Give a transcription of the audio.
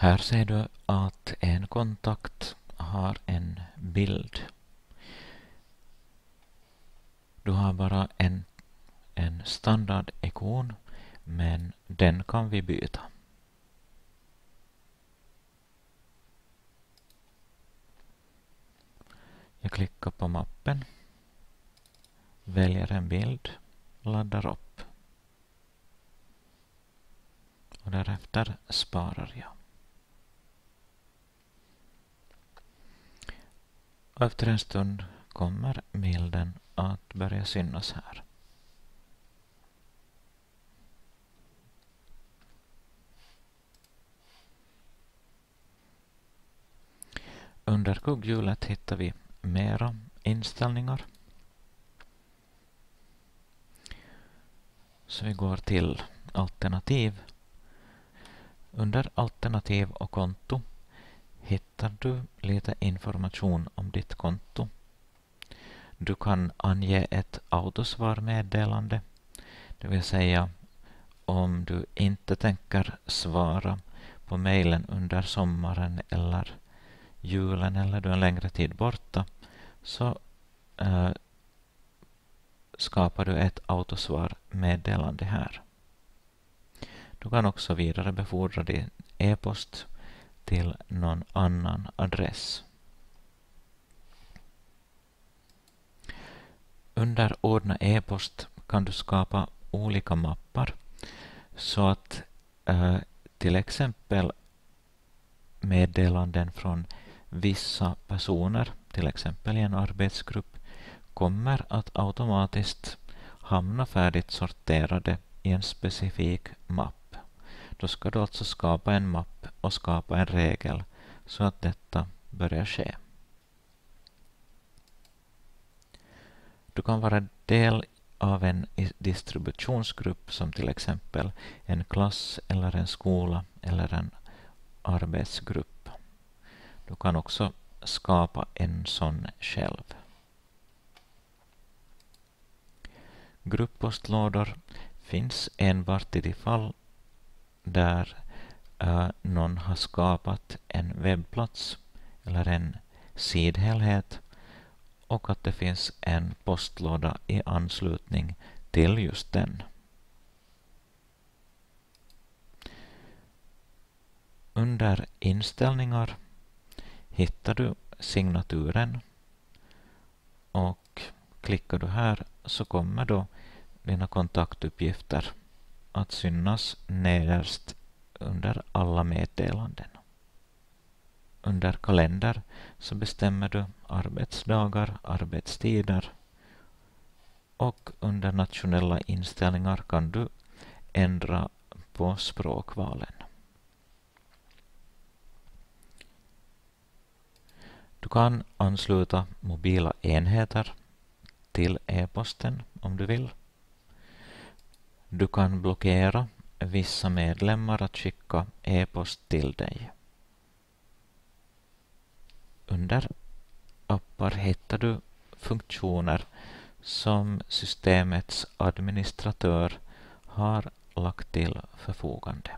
Här ser du att en kontakt har en bild. Du har bara en, en standardikon men den kan vi byta. Jag klickar på mappen, väljer en bild, laddar upp och därefter sparar jag. Och efter en stund kommer bilden att börja synas här. Under kugghjulet hittar vi mera inställningar. Så vi går till alternativ. Under alternativ och konto hittar du lite information ditt konto. Du kan ange ett autosvarmeddelande, det vill säga om du inte tänker svara på mejlen under sommaren eller julen eller du är en längre tid borta så eh, skapar du ett autosvarmeddelande här. Du kan också vidarebefordra din e-post till någon annan adress. Under ordna e-post kan du skapa olika mappar så att eh, till exempel meddelanden från vissa personer, till exempel i en arbetsgrupp, kommer att automatiskt hamna färdigt sorterade i en specifik mapp. Då ska du alltså skapa en mapp och skapa en regel så att detta börjar ske. Du kan vara del av en distributionsgrupp som till exempel en klass eller en skola eller en arbetsgrupp. Du kan också skapa en sån själv. Grupppostlådor finns enbart i de fall där eh, någon har skapat en webbplats eller en sidhelhet och att det finns en postlåda i anslutning till just den. Under inställningar hittar du signaturen och klickar du här så kommer då dina kontaktuppgifter att synas nederst under alla meddelanden under kalender så bestämmer du arbetsdagar, arbetstider och under nationella inställningar kan du ändra på språkvalen. Du kan ansluta mobila enheter till e-posten om du vill. Du kan blockera vissa medlemmar att skicka e-post till dig under appar hittar du funktioner som systemets administratör har lagt till förfogande.